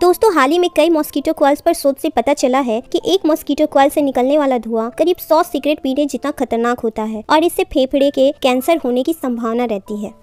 दोस्तों हाल ही में कई मॉस्किटो क्वाल्स पर शोध से पता चला है कि एक मॉस्किटो क्वाल से निकलने वाला धुआं करीब 100 सिगरेट पीने जितना खतरनाक होता है और इससे फेफड़े के कैंसर होने की संभावना रहती है